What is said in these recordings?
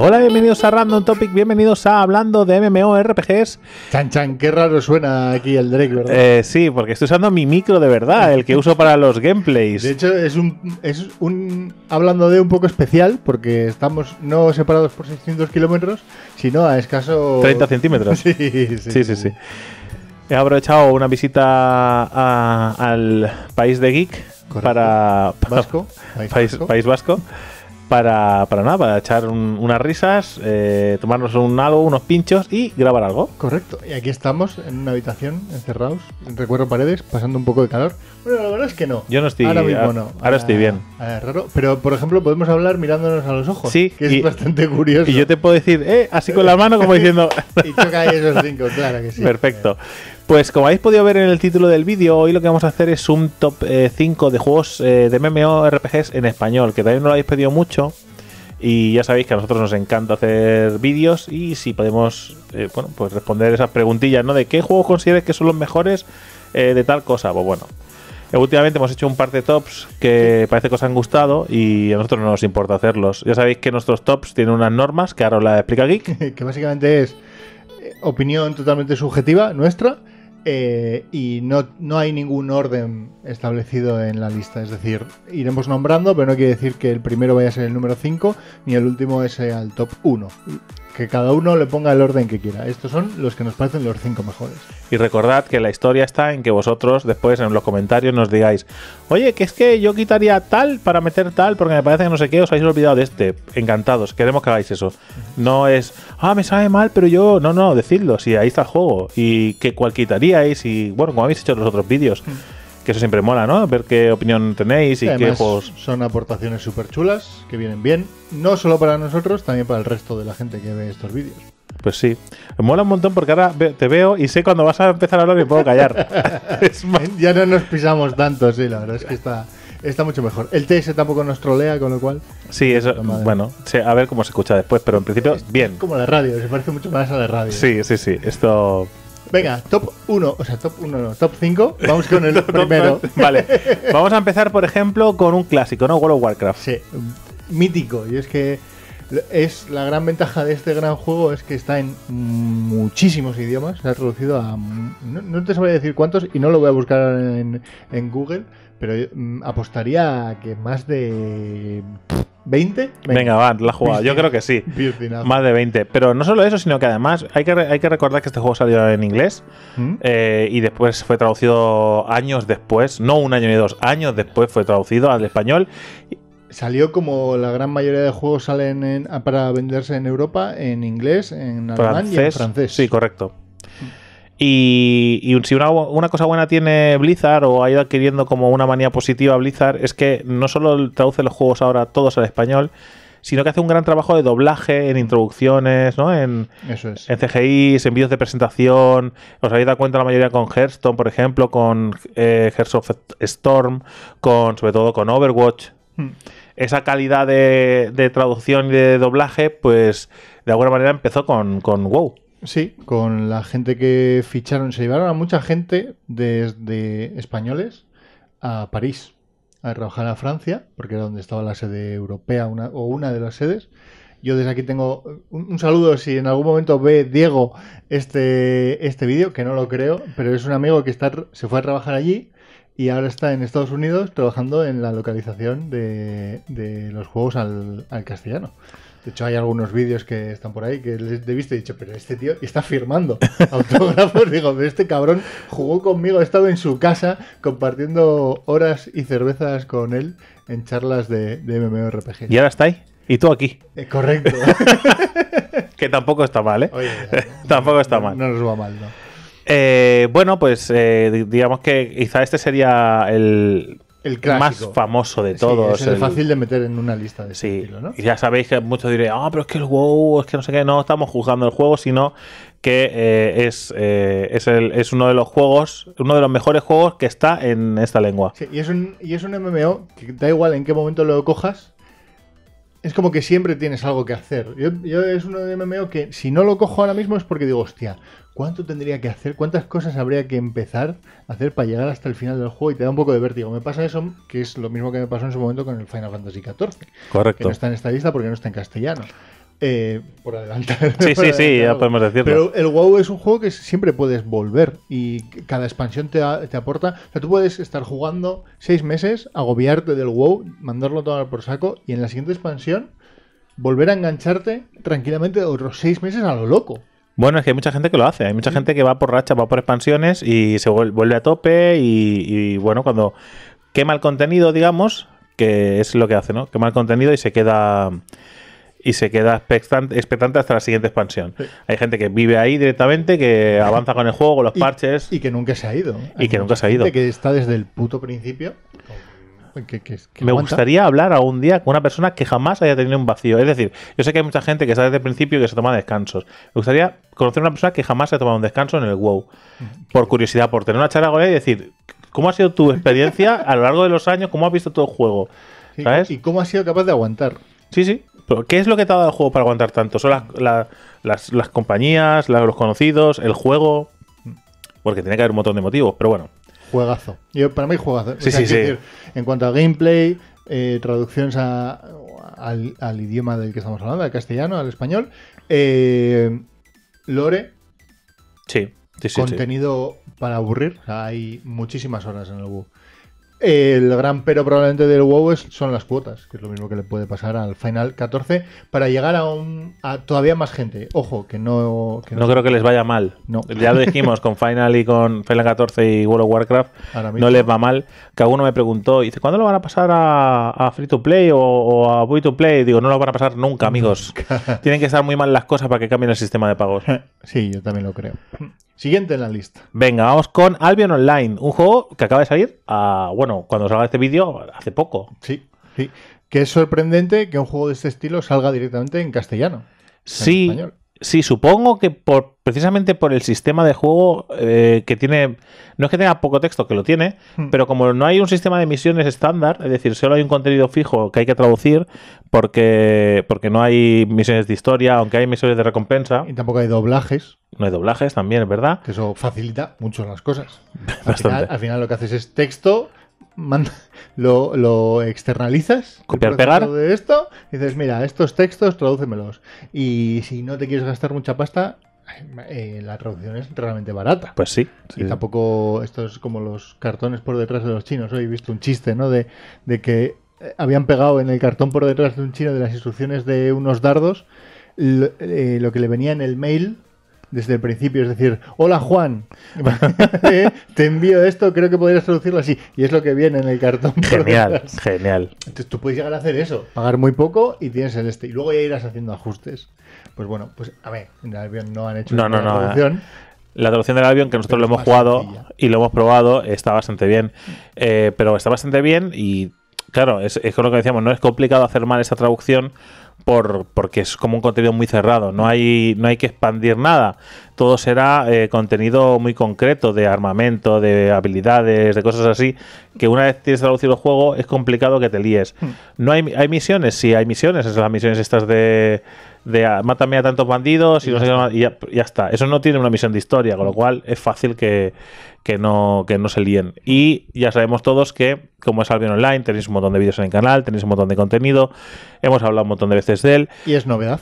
Hola, bienvenidos a Random Topic, bienvenidos a Hablando de MMORPGs. Chan, chan, qué raro suena aquí el Drake, ¿verdad? Eh, sí, porque estoy usando mi micro de verdad, el que uso para los gameplays. De hecho, es un, es un Hablando de un poco especial, porque estamos no separados por 600 kilómetros, sino a escaso... 30 centímetros. sí, sí, sí, He aprovechado una visita al país de Geek para... vasco. País vasco para, para nada, para echar unas risas, eh, tomarnos un algo, unos pinchos y grabar algo. Correcto, y aquí estamos en una habitación, encerrados, recuerdo paredes, pasando un poco de calor. Bueno, la verdad es que no. Yo no estoy Ahora mismo no. Ahora estoy bien. raro, pero por ejemplo, podemos hablar mirándonos a los ojos, sí, que es bastante curioso. Y yo te puedo decir, eh, así con la mano, como diciendo. y choca ahí esos cinco, claro que sí. Perfecto. Pues como habéis podido ver en el título del vídeo, hoy lo que vamos a hacer es un top 5 eh, de juegos eh, de MMORPGs en español, que también no lo habéis pedido mucho. Y ya sabéis que a nosotros nos encanta hacer vídeos y si podemos eh, bueno, pues responder esas preguntillas, ¿no? De qué juegos consideres que son los mejores de tal cosa. Pues bueno, últimamente hemos hecho un par de tops que parece que os han gustado y a nosotros no nos importa hacerlos. Ya sabéis que nuestros tops tienen unas normas que ahora os las explica Geek. que básicamente es opinión totalmente subjetiva nuestra eh, y no, no, hay ningún orden establecido en la lista. Es decir, iremos nombrando, pero no quiere decir que el primero vaya a ser el número 5 ni el último sea al top 1 que cada uno le ponga el orden que quiera. Estos son los que nos parecen los cinco mejores. Y recordad que la historia está en que vosotros después en los comentarios nos digáis, oye, que es que yo quitaría tal para meter tal porque me parece que no sé qué, os habéis olvidado de este. Encantados, queremos que hagáis eso. No es, ah, me sabe mal, pero yo, no, no, decidlo, si ahí está el juego. Y que cual quitaríais y, bueno, como habéis hecho en los otros vídeos que eso siempre mola, ¿no? Ver qué opinión tenéis y qué Son aportaciones súper chulas, que vienen bien, no solo para nosotros, también para el resto de la gente que ve estos vídeos. Pues sí. mola un montón porque ahora te veo y sé cuando vas a empezar a hablar y puedo callar. Ya no nos pisamos tanto, sí, la verdad es que está, mucho mejor. El TS tampoco nos trolea, con lo cual. Sí, eso. Bueno, a ver cómo se escucha después, pero en principio, bien. como la radio, se parece mucho más a la radio. Sí, sí, sí. Esto Venga, top 1, o sea, top 1 no, top 5. Vamos con el primero. vale, vamos a empezar, por ejemplo, con un clásico, ¿no? World of Warcraft. Sí, mítico. Y es que es la gran ventaja de este gran juego es que está en muchísimos idiomas. Se ha traducido a. No, te sabré decir cuántos y no lo voy a buscar en, Google, pero mm, apostaría a que más de. ¿20? Venga, va, la jugada. Yo creo que sí. Más de 20. Pero no solo eso, sino que además hay que, hay que recordar que este juego salió en inglés ¿Mm? eh, y después fue traducido años después, no un año ni dos, años después fue traducido al español. Salió como la gran mayoría de juegos salen para venderse en Europa en inglés, en alemán y en francés. Sí, correcto. Mm. Y, si una, cosa buena tiene Blizzard o ha ido adquiriendo como una manía positiva Blizzard es que no solo traduce los juegos ahora todos al español, sino que hace un gran trabajo de doblaje en introducciones, En, CGIs, en vídeos de presentación. Os habéis dado cuenta la mayoría con Hearthstone, por ejemplo, con eh, Hearthstone Storm, con, sobre todo con Overwatch. Hmm. esa calidad de, traducción y de doblaje, pues de alguna manera empezó con WoW. Sí, con la gente que ficharon, se llevaron a mucha gente desde españoles a París a trabajar a Francia, porque era donde estaba la sede europea o una de las sedes. Yo desde aquí tengo un, saludo si en algún momento ve Diego este, este vídeo, que no lo creo, pero es un amigo que está, se fue a trabajar allí y ahora está en Estados Unidos trabajando en la localización de, los juegos al, castellano. De hecho, hay algunos vídeos que están por ahí que les he visto y he dicho, pero este tío está firmando autógrafos. Digo, pero este cabrón jugó conmigo, he estado en su casa compartiendo horas y cervezas con él en charlas de, MMORPG. ¿Y ahora está ahí? ¿Y tú aquí? Eh, correcto. que tampoco está mal, ¿eh? tampoco está mal. no nos va mal, ¿no? Eh, bueno, pues eh, digamos que quizá este sería el, más famoso de todos. es fácil de meter en una lista de este estilo, ¿no? Y ya sabéis que muchos diréis, ah, pero es que el WoW, es que no sé qué, no estamos juzgando el juego, sino que eh, es, es, uno de los juegos, uno de los mejores juegos que está en esta lengua. y, es un, y es un MMO que da igual en qué momento lo cojas, es como que siempre tienes algo que hacer. Yo, es uno de MMO que si no lo cojo ahora mismo es porque digo, hostia, ¿cuánto tendría que hacer? ¿Cuántas cosas habría que empezar a hacer para llegar hasta el final del juego? Y te da un poco de vértigo. Me pasa eso, que es lo mismo que me pasó en su momento con el Final Fantasy XIV. Correcto. Que no está en esta lista porque no está en castellano. Eh, por adelante Sí, sí, sí, ya podemos decirlo. Pero el WoW es un juego que siempre puedes volver y cada expansión te, aporta. O sea, tú puedes estar jugando seis meses, agobiarte del WoW, mandarlo todo por saco y en la siguiente expansión volver a engancharte tranquilamente otros seis meses a lo loco. Bueno, es que hay mucha gente que lo hace. Hay mucha gente que va por racha, va por expansiones y se vuelve a tope. y bueno, cuando quema el contenido, digamos, que es lo que hace, ¿no? Quema el contenido y se queda y se queda expectante, expectante hasta la siguiente expansión. Hay gente que vive ahí directamente, que avanza con el juego, con los parches. Y que nunca se ha ido. y que nunca se ha ido. Que está desde el puto principio. me gustaría hablar algún día con una persona que jamás haya tenido un vacío. Es decir, yo sé que hay mucha gente que está desde el principio y que se toma descansos. Me gustaría conocer a una persona que jamás se ha tomado un descanso en el WoW. Por curiosidad, por tener una charla con él y decir, ¿cómo ha sido tu experiencia a lo largo de los años? ¿Cómo has visto todo el juego? ¿Sabes? ¿Y cómo has sido capaz de aguantar? Sí, sí. ¿qué es lo que te ha dado el juego para aguantar tanto? ¿Son las, compañías, los conocidos, el juego? Porque tiene que haber un montón de motivos, pero bueno. Juegazo. Yo, para mí, juegazo. Sí, sí, sí. en cuanto a gameplay, eh, traducciones al, idioma del que estamos hablando, al castellano, al español, eh, lore. Sí, Contenido para aburrir. hay muchísimas horas en el WoW. El gran pero probablemente del WoW son las cuotas, que es lo mismo que le puede pasar al Final 14 para llegar a, todavía más gente. Ojo, que no... no, creo que les vaya mal. Ya lo dijimos con Final y con Final 14 y World of Warcraft, no les va mal. Que alguno me preguntó, dice, ¿cuándo lo van a pasar a, Free to Play o, a Buy to Play? Digo, no lo van a pasar nunca, amigos. Tienen que estar muy mal las cosas para que cambien el sistema de pagos. sí, yo también lo creo. Siguiente en la lista. Venga, vamos con Albion Online, un juego que acaba de salir, ah, bueno, cuando salga este vídeo, hace poco. Sí, sí. Que es sorprendente que un juego de este estilo salga directamente en castellano. Sí, Sí, supongo que por, precisamente por el sistema de juego eh, que tiene. No es que tenga poco texto, que lo tiene, hmm. pero como no hay un sistema de misiones estándar, es decir, solo hay un contenido fijo que hay que traducir, porque, porque no hay misiones de historia, aunque hay misiones de recompensa. Y tampoco hay doblajes. No hay doblajes también, es verdad. Que eso facilita mucho las cosas. Bastante. al final, lo que haces es texto lo, externalizas, copiar, pegar de esto, y dices, mira, estos textos tradúcemelos. Y si no te quieres gastar mucha pasta, eh, la traducción es realmente barata. Pues sí, Y tampoco, esto es como los cartones por detrás de los chinos. Hoy he visto un chiste, ¿no? De, que eh, habían pegado en el cartón por detrás de un chino de las instrucciones de unos dardos lo eh, que le venía en el mail desde el principio, es decir, hola Juan, te envío esto, creo que podrías traducirlo así. Y es lo que viene en el cartón. Genial, genial. Entonces tú puedes llegar a hacer eso, pagar muy poco y tienes el este. Y luego ya irás haciendo ajustes. Pues bueno, pues a ver, en el avión no han hecho la eh. traducción. La traducción del avión que nosotros lo hemos jugado y lo hemos probado está bastante bien. Eh, pero está bastante bien y claro, es, es lo que decíamos, no es complicado hacer mal esa traducción por, porque es como un contenido muy cerrado, no hay, no hay que expandir nada, todo será eh, contenido muy concreto de armamento, de habilidades, de cosas así, que una vez tienes traducido el juego es complicado que te líes. Hmm. No hay, misiones, sí, hay misiones, esas las misiones estas de de ah, mátame a tantos bandidos y, ya, está. Eso no tiene una misión de historia, con lo cual es fácil que, que, no, que no se líen. Y ya sabemos todos que, como es Albion Online, tenéis un montón de vídeos en el canal, tenéis un montón de contenido, hemos hablado un montón de veces de él. Y es novedad.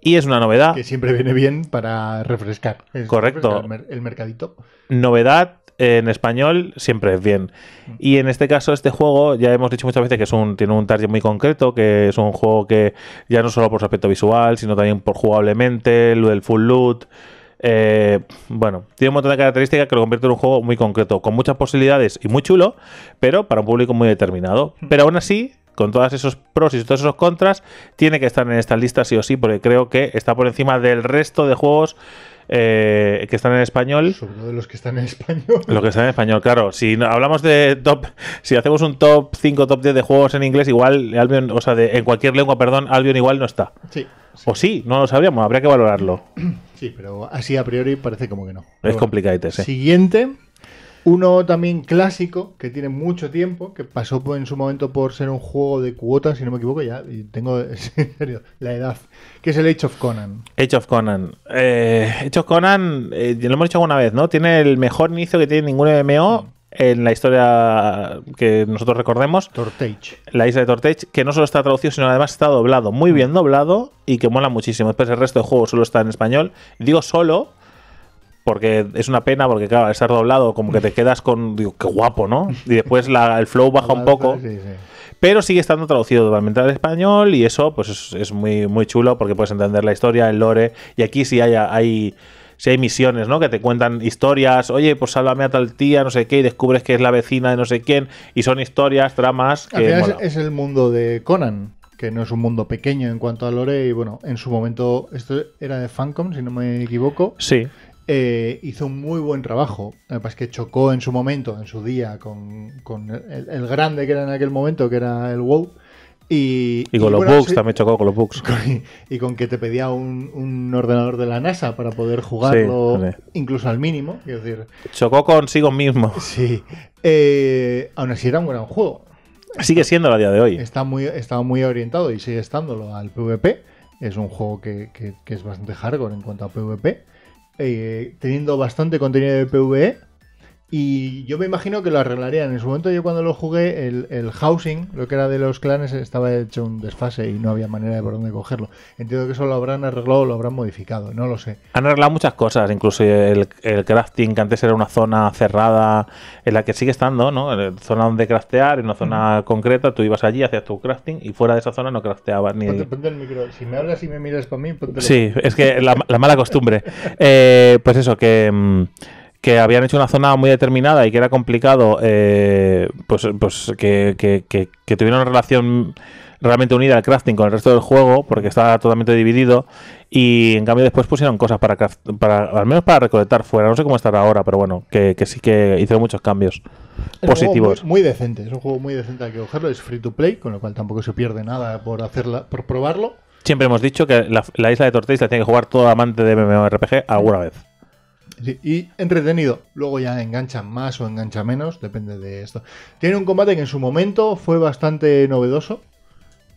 Y es una novedad. Que siempre viene bien para refrescar. Correcto. el, mercadito. Novedad en español siempre es bien. Mm. Y en este caso, este juego, ya hemos dicho muchas veces que es un, tiene un target muy concreto, que es un juego que ya no solo por su aspecto visual, sino también por jugablemente, lo del full loot. Eh, bueno, tiene un montón de características que lo convierte en un juego muy concreto, con muchas posibilidades y muy chulo, pero para un público muy determinado. Mm. Pero aún así, con todos esos pros y todos esos contras, tiene que estar en esta lista sí o sí, porque creo que está por encima del resto de juegos eh, que están en español. Sobre todo de los que están en español. Los que están en español, claro. Si hablamos de top, si hacemos un top 5, top 10 de juegos en inglés, igual Albion, o sea, en cualquier lengua, perdón, Albion igual no está. Sí, O sí, no lo sabríamos, habría que valorarlo. Sí, pero así a priori parece como que no. es complicado, Siguiente. Uno también clásico, que tiene mucho tiempo, que pasó en su momento por ser un juego de cuotas, si no me equivoco, ya tengo en serio la edad, que es el Age of Conan. Age of Conan. Eh, Age of Conan, eh, lo hemos dicho alguna vez, ¿no? Tiene el mejor inicio que tiene ningún MMO. en la historia que nosotros recordemos. Tortage. La isla de Tortage, que no solo está traducido, sino además está doblado, muy mm. bien doblado y que mola muchísimo. Después el resto del juego solo está en español. Digo solo porque es una pena, porque claro, al estar doblado, como que te quedas con, digo, qué guapo, ¿no? Y después el flow baja un poco. Pero sigue estando traducido totalmente al español y eso pues es, muy, muy chulo porque puedes entender la historia, el lore. Y aquí sí hay, hay si hay misiones, ¿no? Que te cuentan historias, oye, pues sálvame a tal tía, no sé qué, y descubres que es la vecina de no sé quién, y son historias, tramas. Que es, el mundo de Conan, que no es un mundo pequeño en cuanto a Lore, y bueno, en su momento, esto era de Fancom, si no me equivoco. Sí. Eh, hizo un muy buen trabajo. Lo que chocó en su momento, en su día, con, el, grande que era en aquel momento, que era el WoW. Y, con los bugs, también chocó con los bugs. y, con que te pedía un, ordenador de la NASA para poder jugarlo incluso al mínimo. decir, chocó consigo mismo. Sí. Eh, aún así era un gran juego. Sigue siendo a día de hoy. Está muy, estaba muy orientado y sigue estándolo al PvP. Es un juego que, que es bastante hardcore en cuanto a PvP eh, teniendo bastante contenido de PvE y yo me imagino que lo arreglarían. En su momento yo cuando lo jugué, el, housing, lo que era de los clanes, estaba hecho un desfase y no había manera de por dónde cogerlo. Entiendo que eso lo habrán arreglado o lo habrán modificado, no lo sé. Han arreglado muchas cosas, incluso el, crafting, que antes era una zona cerrada, en la que sigue estando, ¿no? Eh, zona donde craftear, en una zona mm. concreta, tú ibas allí, hacías tu crafting y fuera de esa zona no crafteabas ni... Ponte, el micro, si me hablas y me miras para mí, Sí, es que la, mala costumbre. Eh, pues eso, que... Mm, que habían hecho una zona muy determinada y que era complicado eh, pues, pues que, que, tuviera una relación realmente unida al crafting con el resto del juego, porque estaba totalmente dividido. Y en cambio, después pusieron cosas para, para al menos para recolectar fuera. No sé cómo estará ahora, pero bueno, que, sí que hizo muchos cambios positivos. Muy, muy, decente, es un juego muy decente. Hay que cogerlo, es free to play, con lo cual tampoco se pierde nada por, hacerla, por probarlo. Siempre hemos dicho que la, isla de Tortéis tiene que jugar todo amante de MMORPG alguna vez y entretenido. Luego ya engancha más o engancha menos, depende de esto. Tiene un combate que en su momento fue bastante novedoso.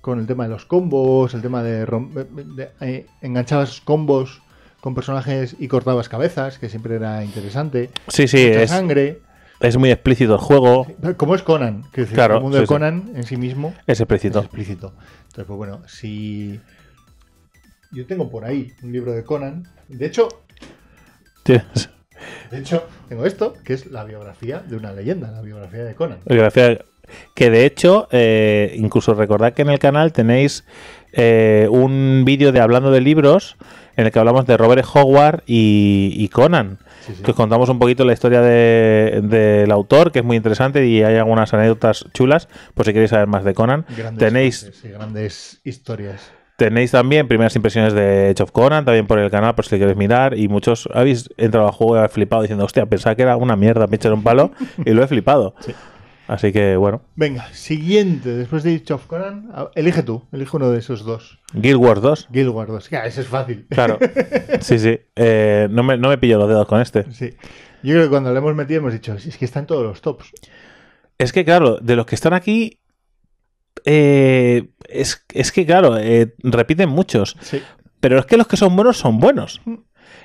Con el tema de los combos, el tema de, eh, enganchabas combos con personajes y cortabas cabezas, que siempre era interesante. Sí, sí, es. sangre. Es muy explícito el juego. Como es Conan, claro, el mundo de Conan en sí mismo. Es explícito. Es explícito. Entonces, pues bueno, si. Yo tengo por ahí un libro de Conan. De hecho, de hecho, tengo esto, que es la biografía de una leyenda, la biografía de Conan. Biografía que de hecho, eh, incluso recordad que en el canal tenéis eh, un vídeo de hablando de libros en el que hablamos de Robert Howard y, Conan. Que os contamos un poquito la historia del autor, que es muy interesante y hay algunas anécdotas chulas, por si queréis saber más de Conan. tenéis grandes historias. Tenéis también primeras impresiones de Edge of Conan, también por el canal, por si queréis mirar. Y muchos habéis entrado al juego y habéis flipado diciendo, hostia, pensaba que era una mierda, me echaron un palo y lo he flipado. Así que bueno. Venga, siguiente, después de Edge of Conan, elige tú, elige uno de esos dos. Guild Wars 2. Guild Wars 2, claro, ese es fácil. Claro, sí, sí. Eh, no, me, no me pillo los dedos con este. Sí. Yo creo que cuando lo hemos metido hemos dicho, es que están todos los tops. Es que claro, de los que están aquí, eh, es, que, claro, eh, repiten muchos. Pero es que los que son buenos son buenos. Mm.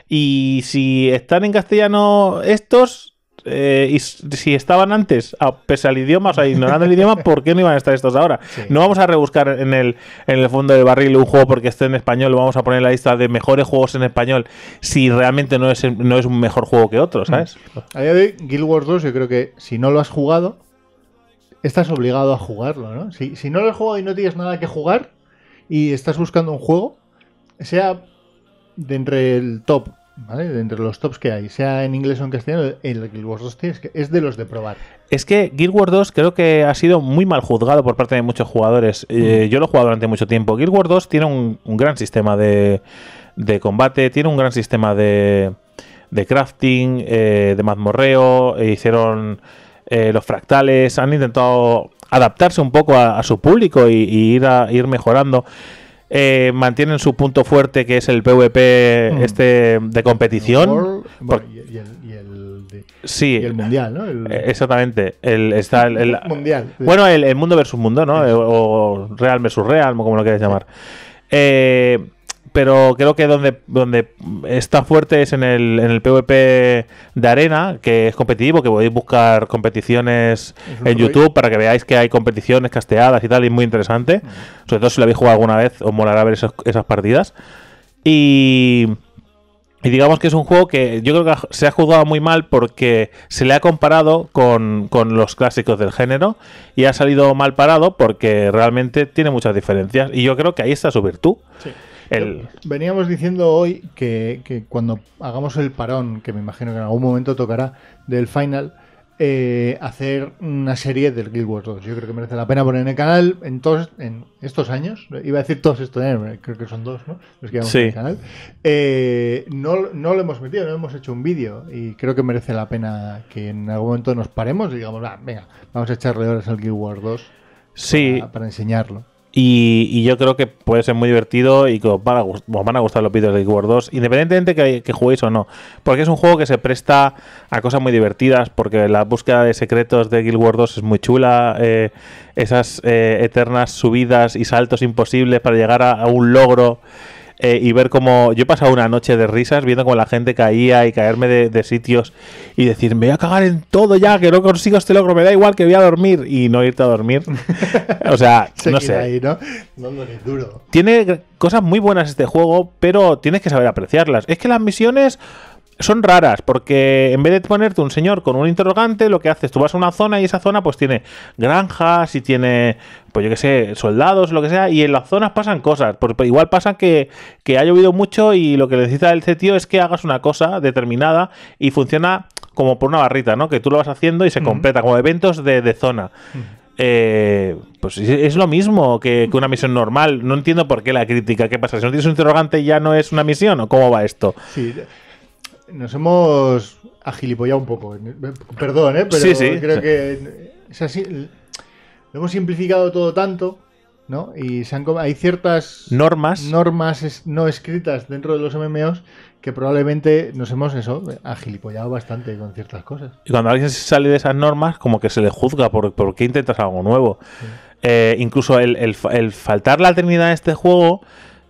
Y si están en castellano estos, eh, y si estaban antes, a, pese al idioma, o sea, ignorando el idioma, ¿por qué no iban a estar estos ahora? No vamos a rebuscar en el, en el fondo del barril un juego porque esté en español, lo vamos a poner la lista de mejores juegos en español, si realmente no es, no es un mejor juego que otro, mm. ¿sabes? A de Guild Wars 2, yo creo que si no lo has jugado, estás obligado a jugarlo, ¿no? Si, no lo has jugado y no tienes nada que jugar y estás buscando un juego, sea de entre el top, ¿vale? De entre los tops que hay, sea en inglés o en castellano, el Guild Wars 2 es, de los de probar. Es que Guild Wars 2 creo que ha sido muy mal juzgado por parte de muchos jugadores. Eh, mm. yo lo he jugado durante mucho tiempo. Guild Wars 2 tiene un, gran sistema de, de combate, tiene un gran sistema de, de crafting, eh, de mazmorreo, e hicieron eh, los fractales han intentado adaptarse un poco a, su público y, ir, mejorando. Eh, mantienen su punto fuerte que es el PvP mm. este de competición. y, el, sí, el, mundial, ¿no? Eh, exactamente. El, Bueno, el, mundo versus mundo, ¿no? o real versus real, como lo quieras llamar. Eh, pero creo que donde, donde está fuerte es en el, PvP de arena, que es competitivo, que podéis buscar competiciones en YouTube para que veáis que hay competiciones casteadas y tal, y es muy interesante. Sobre todo si lo habéis jugado alguna vez, os molará ver esas partidas. Y, digamos que es un juego que yo creo que se ha jugado muy mal porque se le ha comparado con, con, los clásicos del género y ha salido mal parado porque realmente tiene muchas diferencias. Y yo creo que ahí está su virtud. Sí. Veníamos diciendo hoy que, cuando hagamos el parón, que me imagino que en algún momento tocará, del final, eh, hacer una serie del Guild Wars 2. Yo creo que merece la pena poner en el canal en todos en estos años, iba a decir todos estos creo que son dos, ¿no? Los que sí. en el canal. Eh, no, lo hemos metido, no hemos hecho un vídeo y creo que merece la pena que en algún momento nos paremos y digamos, ah, venga, vamos a echarle horas al Guild Wars 2 para enseñarlo. Y, yo creo que puede ser muy divertido y que os van a, gustar los vídeos de Guild Wars 2, independientemente que, que, juguéis o no. Porque es un juego que se presta a cosas muy divertidas, porque la búsqueda de secretos de Guild Wars 2 es muy chula. Eh, esas eh, eternas subidas y saltos imposibles para llegar a un logro eh, y ver cómo. Yo he pasado una noche de risas viendo cómo la gente caía y caerme de, sitios y decir, me voy a cagar en todo ya, que no consigo este logro, me da igual que voy a dormir y no irte a dormir. o sea, no sé. Tiene cosas muy buenas este juego, pero tienes que saber apreciarlas. Es que las misiones son raras porque en vez de ponerte un señor con un interrogante, lo que haces, tú vas a una zona y esa zona pues tiene granjas y tiene, pues yo qué sé, soldados, lo que sea, y en las zonas pasan cosas. Pues igual pasa que, que ha llovido mucho y lo que necesita el tío es que hagas una cosa determinada y funciona como por una barrita, ¿no? Que tú lo vas haciendo y se completa, como eventos de, de zona. Eh, pues es lo mismo que, una misión normal. No entiendo por qué la crítica. ¿Qué pasa? Si no tienes un interrogante ya no es una misión o cómo va esto. Sí, nos hemos agilipollado un poco. Eh, perdón, eh, Pero creo que es así. Lo hemos simplificado todo tanto, ¿no? Y hay ciertas normas, normas no escritas dentro de los MMOs que probablemente nos hemos eso, agilipollado bastante con ciertas cosas. Y cuando alguien se sale de esas normas, como que se le juzga por, por qué intentas algo nuevo. Eh, incluso el, faltar la eternidad en este juego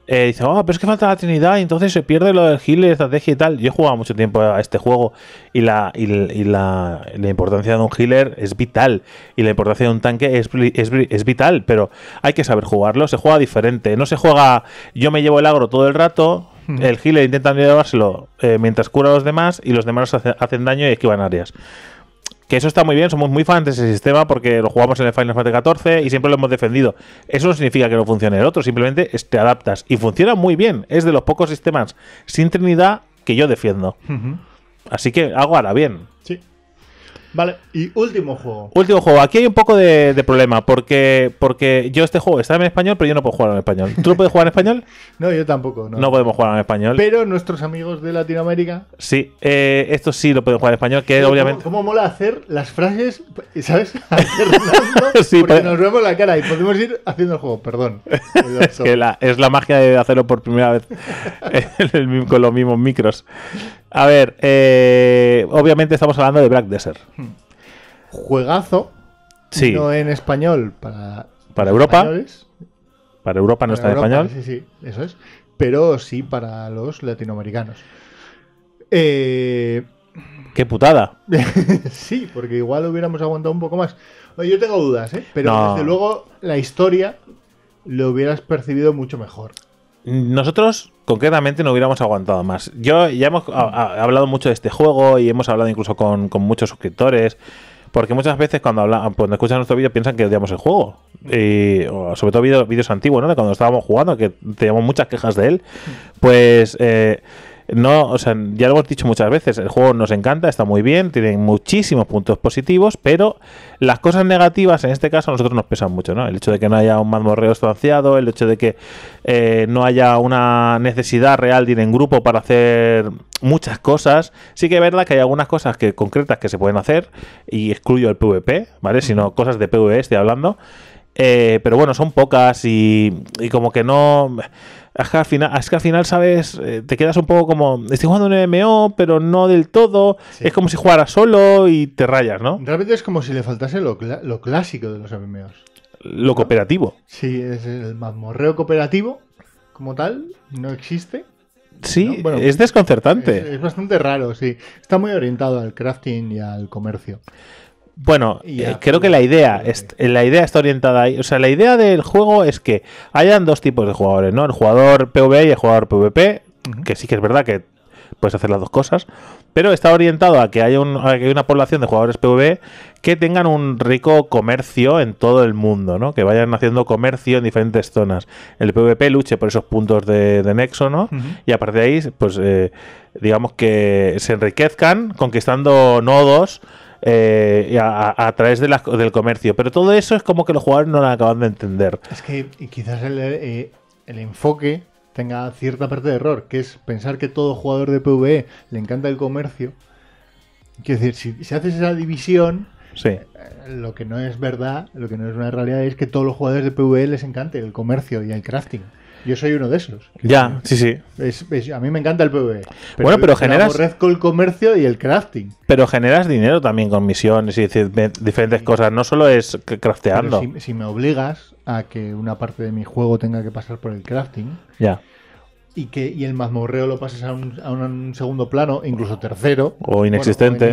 eh, dice, oh, pero es que falta la Trinidad y entonces se pierde lo del healer, estrategia y tal. Yo he jugado mucho tiempo a este juego y la, la, importancia de un healer es vital y la importancia de un tanque es, vital, pero hay que saber jugarlo. Se juega diferente, no se juega yo me llevo el agro todo el rato, el healer intenta llevárselo eh, mientras cura a los demás y los demás hacen, hacen daño y esquivan áreas que eso está muy bien, somos muy fans de ese sistema porque lo jugamos en el Final Fantasy XIV y siempre lo hemos defendido. Eso no significa que no funcione el otro, simplemente te adaptas y funciona muy bien. Es de los pocos sistemas sin Trinidad que yo defiendo. Así que hago ahora bien. Sí. Vale, y último juego. Último juego. Aquí hay un poco de, problema, porque, porque yo este juego está en español, pero yo no puedo jugar en español. ¿Tú lo puedes jugar en español? no, yo tampoco. No. podemos jugar en español. Pero nuestros amigos de Latinoamérica. Sí, eh, esto sí lo pueden jugar en español, que obviamente. ¿cómo, mola hacer las frases, ¿sabes? sí, porque pues- nos vemos la cara y podemos ir haciendo el juego, perdón. la, es la magia de hacerlo por primera vez con los mismos micros. A ver, eh, obviamente estamos hablando de Black Desert. Hmm. Juegazo. Sí. No en español para, para Europa. Para Europa no está en español. Sí, sí, eso es. Pero sí para los latinoamericanos. Eh, ¡Qué putada! sí, porque igual hubiéramos aguantado un poco más. Yo tengo dudas, ¿eh? pero desde luego la historia lo hubieras percibido mucho mejor nosotros concretamente no hubiéramos aguantado más. Yo ya hemos hablado mucho de este juego y hemos hablado incluso con, muchos suscriptores. Porque muchas veces cuando, hablan, cuando escuchan nuestro vídeo piensan que odiamos el juego. Y, sobre todo vídeos antiguos, ¿no? De cuando estábamos jugando, que teníamos muchas quejas de él. Mm. Pues eh, no, o sea, ya lo hemos dicho muchas veces, el juego nos encanta, está muy bien, tiene muchísimos puntos positivos, pero las cosas negativas en este caso a nosotros nos pesan mucho, ¿no? El hecho de que no haya un mazmorreo estanciado, el hecho de que eh, no haya una necesidad real de ir en grupo para hacer muchas cosas. Sí que es verdad que hay algunas cosas que concretas que se pueden hacer, y excluyo el PvP, ¿vale? Sino cosas de PvE estoy hablando. Eh, pero bueno, son pocas y, y como que no final, es que al final, ¿sabes? Eh, te quedas un poco como, estoy jugando un MMO, pero no del todo. Es como si jugara solo y te rayas, ¿no? Realmente es como si le faltase lo, clásico de los MMOs. Lo cooperativo. Sí, es el mazmorreo cooperativo, como tal, no existe. Sí, bueno, es desconcertante. es, bastante raro, sí. Está muy orientado al crafting y al comercio. Bueno, eh, creo que la idea, la idea está orientada ahí. O sea, la idea del juego es que hayan dos tipos de jugadores, ¿no? El jugador PvE y el jugador PvP, que sí que es verdad que puedes hacer las dos cosas, pero está orientado a que haya una población de jugadores PvE que tengan un rico comercio en todo el mundo, ¿no? Que vayan haciendo comercio en diferentes zonas. El PvP luche por esos puntos de, nexo, ¿no? Y a partir de ahí, pues, eh, digamos que se enriquezcan conquistando nodos eh, a, través del comercio. Pero todo eso es como que los jugadores no lo acaban de entender. Es que quizás eh, el, enfoque tenga cierta parte de error, que es pensar que todo jugador de PvE le encanta el comercio. Quiero decir, si, haces esa división, eh, Lo que no es verdad, lo que no es una realidad es que todos los jugadores de PvE les encante el comercio y el crafting. Yo soy uno de esos. Ya, sí, sí. a mí me encanta el PvE. bueno, pero generas. Aborrezco el comercio y el crafting. Pero generas dinero también con misiones y diferentes cosas. No solo es crafteando. Si, me obligas a que una parte de mi juego tenga que pasar por el crafting. Ya. Y que el mazmorreo lo pases a un, segundo plano, incluso tercero. O inexistente.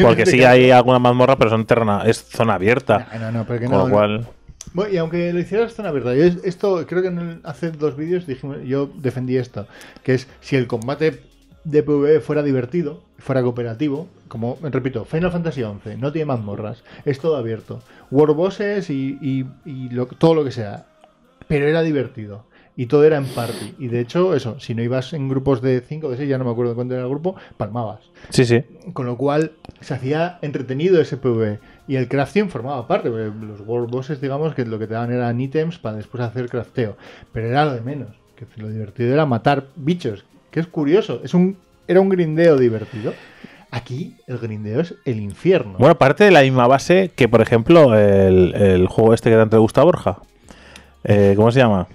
porque sí hay alguna mazmorra, pero son es zona abierta. No, no, bueno, y aunque lo hicieras tan verdad, yo esto creo que en hace dos vídeos yo defendí esto, que es si el combate de PvE fuera divertido, fuera cooperativo, como repito, Final Fantasy XI no tiene mazmorras, es todo abierto, war bosses y, todo lo que sea, pero era divertido. Y todo era en party. Y de hecho, eso, si no ibas en grupos de 5 o de 6, ya no me acuerdo de cuánto era el grupo, palmabas. Sí, sí. Con lo cual, se hacía entretenido ese PvE. Y el crafting formaba parte, los World Bosses, digamos, que lo que te daban eran ítems para después hacer crafteo. Pero era lo de menos. Que lo divertido era matar bichos. Que es curioso. Es un, era un grindeo divertido. Aquí el grindeo es el infierno. Bueno, parte de la misma base que, por ejemplo, el, el juego este que tanto te gusta, Borja. Eh, ¿Cómo se llama?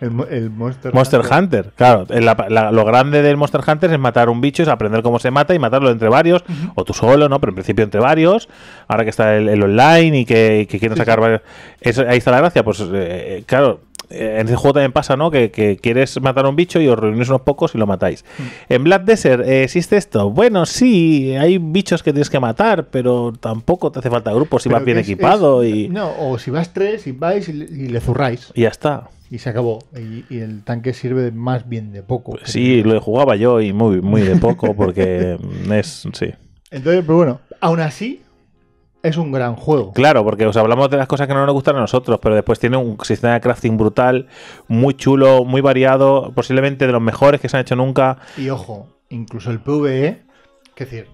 El, Monster, Hunter. Claro, eh, lo grande del Monster Hunter es matar un bicho, es aprender cómo se mata y matarlo entre varios, o tú solo, ¿no? Pero en principio entre varios. Ahora que está el, online y que, que quieren sacar varios. Eso, ahí está la gracia. Pues eh, claro, en ese juego también pasa, ¿no? Que, quieres matar a un bicho y os reunís unos pocos y lo matáis. Mm. En Black Desert eh, existe esto. Bueno, sí, hay bichos que tienes que matar, pero tampoco te hace falta grupo si vas bien equipado. y... No, o si vas tres y vais y le, zurráis. Y ya está y se acabó. Y, el tanque sirve más bien de poco. Pues sí, lo jugaba yo y muy, muy de poco porque es, sí. Entonces, pero bueno, aún así, es un gran juego. Claro, porque os hablamos de las cosas que no nos gustan a nosotros, pero después tiene un sistema de crafting brutal, muy chulo, muy variado, posiblemente de los mejores que se han hecho nunca. Y ojo, incluso el PvE, que es decir,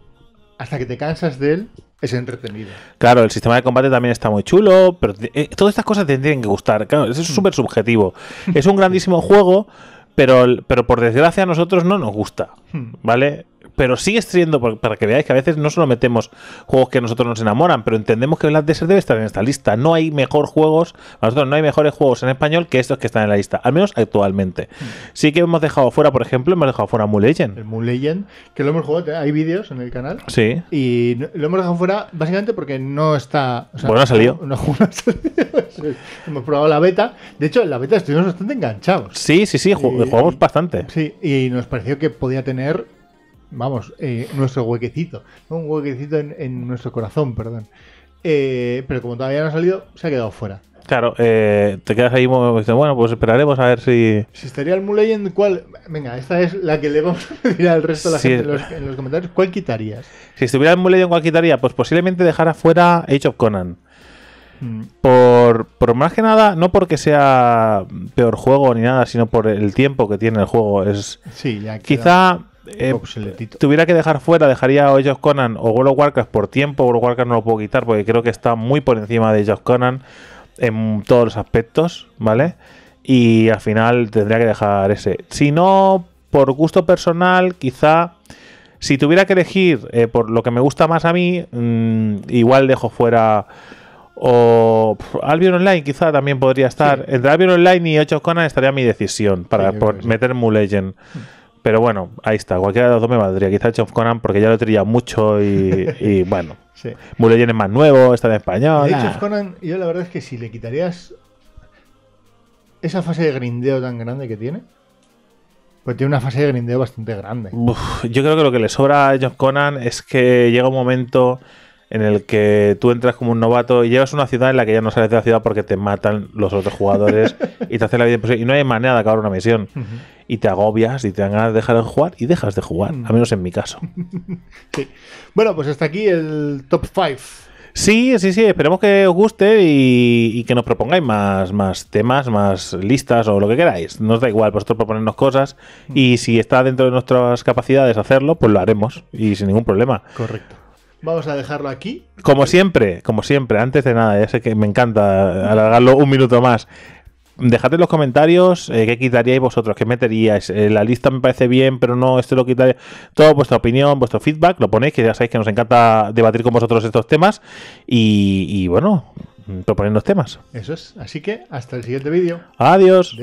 hasta que te cansas de él, es entretenido. Claro, el sistema de combate también está muy chulo, pero eh, todas estas cosas te tienen que gustar. Claro, eso es mm. súper subjetivo. es un grandísimo juego, pero, pero por desgracia a nosotros no nos gusta, mm. ¿vale? pero sigue siendo, para que veáis que a veces no solo metemos juegos que a nosotros nos enamoran, pero entendemos que Black Desert debe estar en esta lista. No hay mejor juegos, nosotros no hay mejores juegos en español que estos que están en la lista, al menos actualmente. Mm. Sí que hemos dejado fuera, por ejemplo, hemos dejado fuera Moon Legend. El Moon Legend, que lo hemos jugado, ¿eh? hay vídeos en el canal. Sí. Y lo hemos dejado fuera básicamente porque no está. bueno, ha No, ha salido. hemos probado la beta. De hecho, la beta estuvimos bastante enganchados. Sí, sí, sí, jugamos bastante. Sí, y nos pareció que podía tener vamos, eh, nuestro huequecito, un huequecito en, nuestro corazón, perdón. Eh, pero como todavía no ha salido, se ha quedado fuera. Claro, eh, te quedas ahí, bueno, pues esperaremos a ver si... Si estaría el Moon Legend, ¿cuál? Venga, esta es la que le vamos a pedir al resto de la gente en los, comentarios. ¿Cuál quitarías? Si estuviera el Moon Legend, ¿cuál quitaría? Pues posiblemente dejara fuera Age of Conan. Mm. Por, por más que nada, no porque sea peor juego ni nada, sino por el tiempo que tiene el juego. Es, sí, ya Quizá eh, tuviera que dejar fuera, dejaría a Conan o World of Warcraft por tiempo. World of Warcraft no lo puedo quitar porque creo que está muy por encima de Josh Conan en todos los aspectos, ¿vale? Y al final tendría que dejar ese. Si no, por gusto personal, quizá. Si tuviera que elegir eh, por lo que me gusta más a mí, mm, igual dejo fuera. O Albion Online quizá también podría estar. Entre Albion Online y 8 Conan estaría mi decisión para por meter Mu Legend. Mm. Pero bueno, ahí está. Cualquiera de los dos me valdría. Quizá John Conan porque ya lo he mucho y, bueno. sí. le es más nuevo, está en español. y ah. John Conan, yo la verdad es que si le quitarías esa fase de grindeo tan grande que tiene, pues tiene una fase de grindeo bastante grande. yo creo que lo que le sobra a John Conan es que llega un momento en el que tú entras como un novato y llegas a una ciudad en la que ya no sales de la ciudad porque te matan los otros jugadores y te hace la vida imposible. Y no hay manera de acabar una misión y te agobias y te dan ganas de dejar de jugar y dejas de jugar, mm. al menos en mi caso. Bueno, pues hasta aquí el top 5. Sí, sí, sí, esperemos que os guste y, que nos propongáis más, más temas, más listas o lo que queráis. Nos da igual vosotros proponernos cosas mm. y si está dentro de nuestras capacidades hacerlo, pues lo haremos y sin ningún problema. Correcto. Vamos a dejarlo aquí. Como siempre, como siempre, antes de nada, ya sé que me encanta alargarlo un minuto más dejad en los comentarios eh, qué quitaríais vosotros, qué meteríais. Eh, la lista me parece bien, pero no, esto lo quitaría. Todo vuestra opinión, vuestro feedback, lo ponéis, que ya sabéis que nos encanta debatir con vosotros estos temas. Y, bueno, bueno, mm, los temas. Eso es. Así que hasta el siguiente vídeo. Adiós.